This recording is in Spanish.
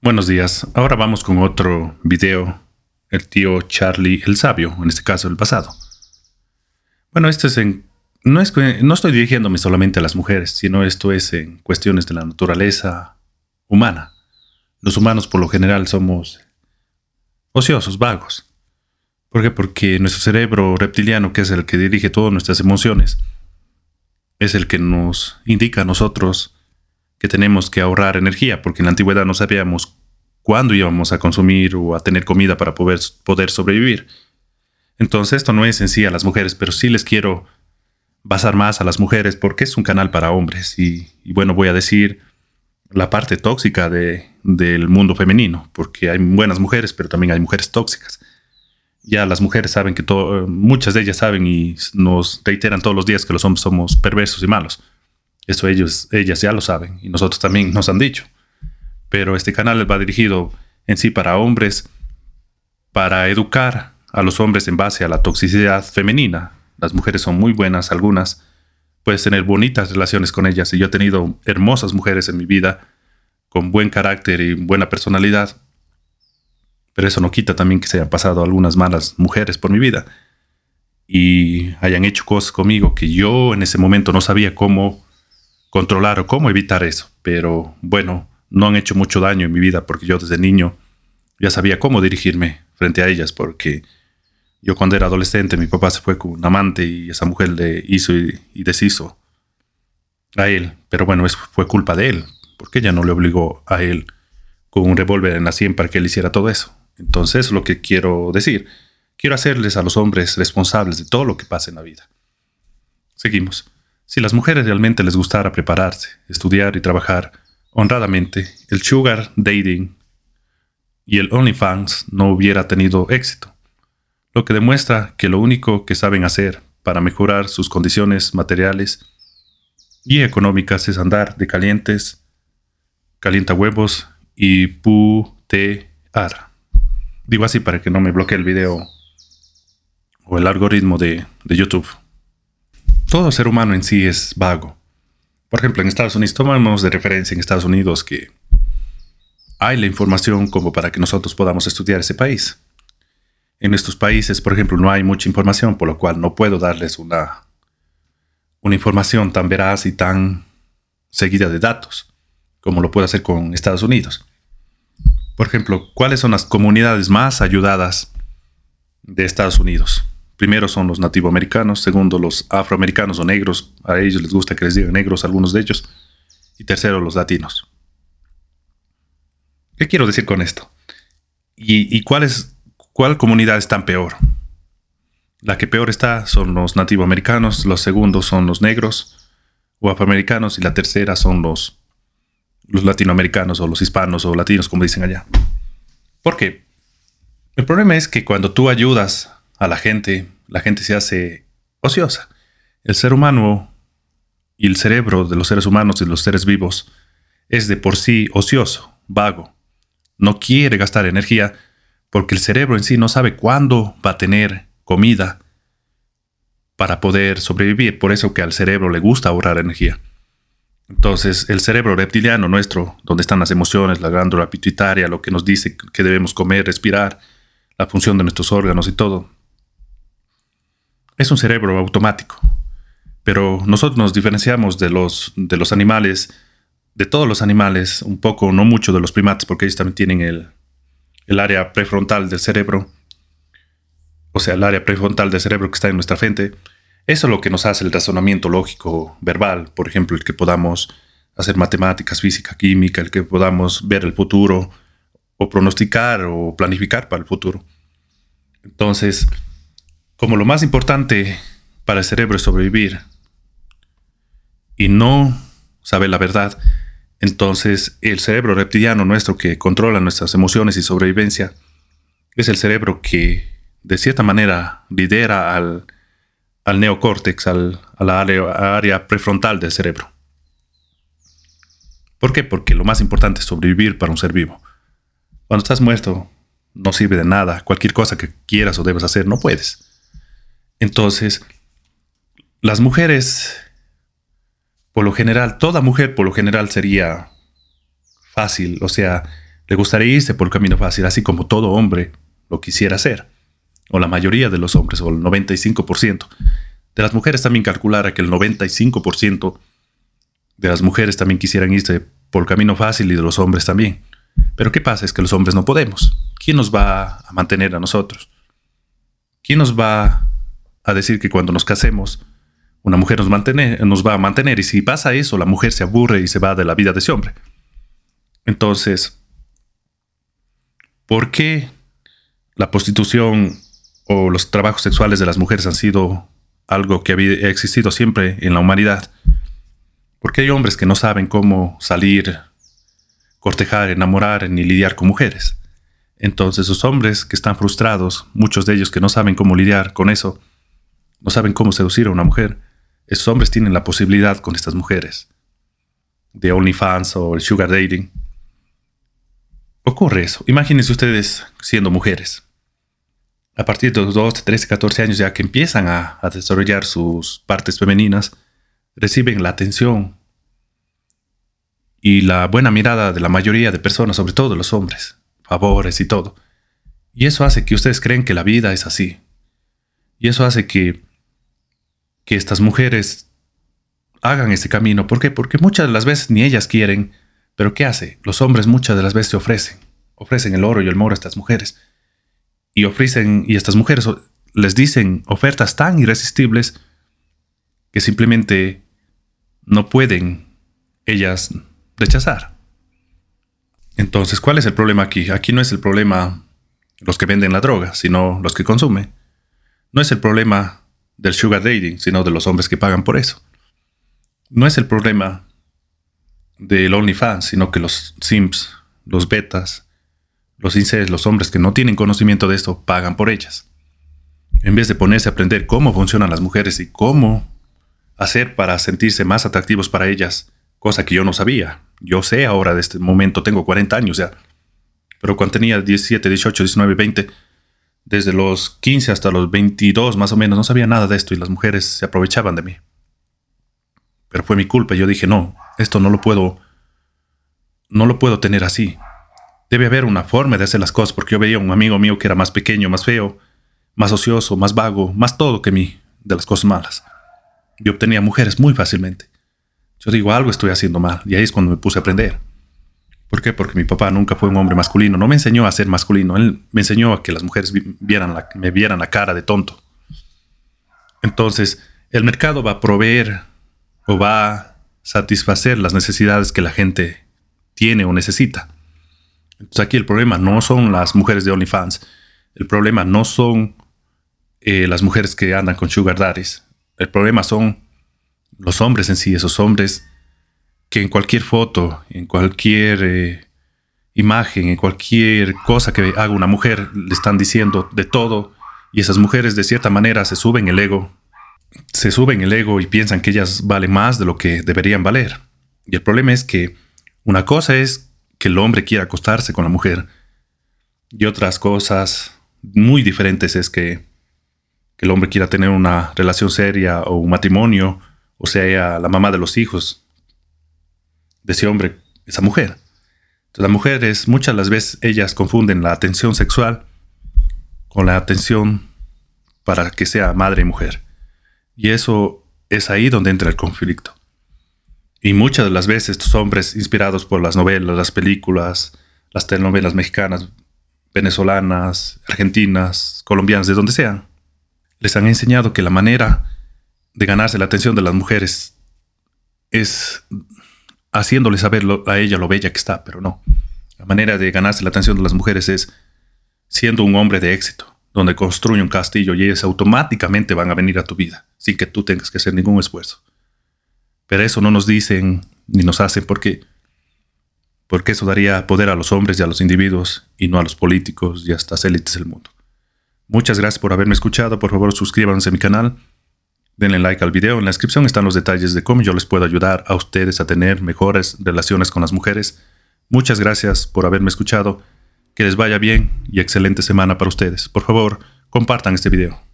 Buenos días, ahora vamos con otro video, el tío Charlie el Sabio, en este caso el pasado. Bueno, este es en, no, es, no estoy dirigiéndome solamente a las mujeres, sino esto es en cuestiones de la naturaleza humana. Los humanos por lo general somos ociosos, vagos. ¿Por qué? Porque nuestro cerebro reptiliano, que es el que dirige todas nuestras emociones, es el que nos indica a nosotros que tenemos que ahorrar energía, porque en la antigüedad no sabíamos cuándo íbamos a consumir o a tener comida para poder, sobrevivir. Entonces esto no es en sí a las mujeres, pero sí les quiero basar más a las mujeres porque es un canal para hombres. Y, bueno, voy a decir la parte tóxica de, del mundo femenino, porque hay buenas mujeres, pero también hay mujeres tóxicas. Ya las mujeres saben que muchas de ellas saben y nos reiteran todos los días que los hombres somos perversos y malos eso ellos, ellas ya lo saben y nosotros también nos han dicho. Pero este canal va dirigido en sí para hombres, para educar a los hombres en base a la toxicidad femenina. Las mujeres son muy buenas, algunas. Puedes tener bonitas relaciones con ellas. Y yo he tenido hermosas mujeres en mi vida, con buen carácter y buena personalidad. Pero eso no quita también que se hayan pasado algunas malas mujeres por mi vida. Y hayan hecho cosas conmigo que yo en ese momento no sabía cómo controlar o cómo evitar eso. Pero bueno, no han hecho mucho daño en mi vida porque yo desde niño ya sabía cómo dirigirme frente a ellas porque yo cuando era adolescente mi papá se fue con un amante y esa mujer le hizo y, deshizo a él. Pero bueno, eso fue culpa de él porque ella no le obligó a él con un revólver en la sien para que él hiciera todo eso. Entonces lo que quiero decir, quiero hacerles a los hombres responsables de todo lo que pasa en la vida. Seguimos. Si las mujeres realmente les gustara prepararse, estudiar y trabajar honradamente, el sugar dating y el OnlyFans no hubiera tenido éxito, lo que demuestra que lo único que saben hacer para mejorar sus condiciones materiales y económicas es andar de calientes, calienta huevos y putear. Digo así para que no me bloquee el video o el algoritmo de, de YouTube todo ser humano en sí es vago. Por ejemplo, en Estados Unidos, tomamos de referencia en Estados Unidos que hay la información como para que nosotros podamos estudiar ese país. En estos países, por ejemplo, no hay mucha información, por lo cual no puedo darles una, una información tan veraz y tan seguida de datos como lo puedo hacer con Estados Unidos. Por ejemplo, ¿cuáles son las comunidades más ayudadas de Estados Unidos? Primero son los nativoamericanos, segundo los afroamericanos o negros, a ellos les gusta que les digan negros algunos de ellos, y tercero los latinos. ¿Qué quiero decir con esto? ¿Y, cuál, es, cuál comunidad es tan peor? La que peor está son los nativoamericanos, los segundos son los negros o afroamericanos y la tercera son los, los latinoamericanos o los hispanos o latinos, como dicen allá. ¿Por qué? El problema es que cuando tú ayudas a la gente, la gente se hace ociosa. El ser humano y el cerebro de los seres humanos y los seres vivos es de por sí ocioso, vago. No quiere gastar energía porque el cerebro en sí no sabe cuándo va a tener comida para poder sobrevivir. Por eso que al cerebro le gusta ahorrar energía. Entonces, el cerebro reptiliano nuestro, donde están las emociones, la glándula pituitaria, lo que nos dice que debemos comer, respirar, la función de nuestros órganos y todo, es un cerebro automático. Pero nosotros nos diferenciamos de los, de los animales, de todos los animales, un poco, no mucho de los primates, porque ellos también tienen el, el área prefrontal del cerebro, o sea, el área prefrontal del cerebro que está en nuestra frente. Eso es lo que nos hace el razonamiento lógico verbal, por ejemplo, el que podamos hacer matemáticas, física, química, el que podamos ver el futuro o pronosticar o planificar para el futuro. Entonces, como lo más importante para el cerebro es sobrevivir y no saber la verdad, entonces el cerebro reptiliano nuestro que controla nuestras emociones y sobrevivencia es el cerebro que de cierta manera lidera al, neocórtex, al, a la área, área prefrontal del cerebro. ¿Por qué? Porque lo más importante es sobrevivir para un ser vivo. Cuando estás muerto, no sirve de nada. Cualquier cosa que quieras o debas hacer, no puedes. Entonces, las mujeres, por lo general, toda mujer por lo general sería fácil, o sea, le gustaría irse por el camino fácil, así como todo hombre lo quisiera hacer, o la mayoría de los hombres, o el 95%. De las mujeres también calculara que el 95% de las mujeres también quisieran irse por el camino fácil y de los hombres también. Pero ¿qué pasa? Es que los hombres no podemos. ¿Quién nos va a mantener a nosotros? ¿Quién nos va a decir que cuando nos casemos, una mujer nos, nos va a mantener y si pasa eso, la mujer se aburre y se va de la vida de ese hombre. Entonces, ¿por qué la prostitución o los trabajos sexuales de las mujeres han sido algo que ha existido siempre en la humanidad? Porque hay hombres que no saben cómo salir, cortejar, enamorar ni lidiar con mujeres. Entonces esos hombres que están frustrados, muchos de ellos que no saben cómo lidiar con eso, no saben cómo seducir a una mujer, esos hombres tienen la posibilidad con estas mujeres de OnlyFans o el Sugar Dating. Ocurre eso. Imagínense ustedes siendo mujeres. A partir de los 12, 13, 14 años, ya que empiezan a, desarrollar sus partes femeninas, reciben la atención y la buena mirada de la mayoría de personas, sobre todo los hombres, favores y todo. Y eso hace que ustedes creen que la vida es así. Y eso hace que que estas mujeres hagan ese camino. ¿Por qué? Porque muchas de las veces ni ellas quieren, pero ¿qué hace? Los hombres muchas de las veces se ofrecen, ofrecen el oro y el moro a estas mujeres. Y ofrecen, y estas mujeres les dicen ofertas tan irresistibles que simplemente no pueden ellas rechazar. Entonces, ¿cuál es el problema aquí? Aquí no es el problema los que venden la droga, sino los que consumen. No es el problema del sugar dating, sino de los hombres que pagan por eso. No es el problema del OnlyFans, sino que los sims, los betas, los incels, los hombres que no tienen conocimiento de esto, pagan por ellas. En vez de ponerse a aprender cómo funcionan las mujeres y cómo hacer para sentirse más atractivos para ellas, cosa que yo no sabía. Yo sé ahora de este momento, tengo 40 años ya, pero cuando tenía 17, 18, 19, 20, desde los 15 hasta los 22 más o menos, no sabía nada de esto y las mujeres se aprovechaban de mí. Pero fue mi culpa, yo dije, no, esto no lo puedo, no lo puedo tener así. Debe haber una forma de hacer las cosas, porque yo veía a un amigo mío que era más pequeño, más feo, más ocioso, más vago, más todo que mí, de las cosas malas. Yo obtenía mujeres muy fácilmente. Yo digo, algo estoy haciendo mal, y ahí es cuando me puse a aprender. ¿Por qué? Porque mi papá nunca fue un hombre masculino. No me enseñó a ser masculino. Él me enseñó a que las mujeres vieran me vieran la cara de tonto. Entonces, el mercado va a proveer o va a satisfacer las necesidades que la gente tiene o necesita. Entonces aquí el problema no son las mujeres de OnlyFans. El problema no son eh, las mujeres que andan con sugar daddies. El problema son los hombres en sí, esos hombres que en cualquier foto, en cualquier eh, imagen, en cualquier cosa que haga una mujer, le están diciendo de todo. Y esas mujeres de cierta manera se suben el ego. Se suben el ego y piensan que ellas valen más de lo que deberían valer. Y el problema es que una cosa es que el hombre quiera acostarse con la mujer. Y otras cosas muy diferentes es que, que el hombre quiera tener una relación seria o un matrimonio, o sea, la mamá de los hijos de ese hombre, esa mujer. Entonces, las mujeres, muchas las veces, ellas confunden la atención sexual con la atención para que sea madre y mujer. Y eso es ahí donde entra el conflicto. Y muchas de las veces estos hombres inspirados por las novelas, las películas, las telenovelas mexicanas, venezolanas, argentinas, colombianas, de donde sea, les han enseñado que la manera de ganarse la atención de las mujeres es haciéndole saber a ella lo bella que está, pero no. La manera de ganarse la atención de las mujeres es siendo un hombre de éxito, donde construye un castillo y ellas automáticamente van a venir a tu vida, sin que tú tengas que hacer ningún esfuerzo. Pero eso no nos dicen ni nos hacen qué? porque eso daría poder a los hombres y a los individuos y no a los políticos y a las élites del mundo. Muchas gracias por haberme escuchado, por favor suscríbanse a mi canal. Denle like al video. En la descripción están los detalles de cómo yo les puedo ayudar a ustedes a tener mejores relaciones con las mujeres. Muchas gracias por haberme escuchado. Que les vaya bien y excelente semana para ustedes. Por favor, compartan este video.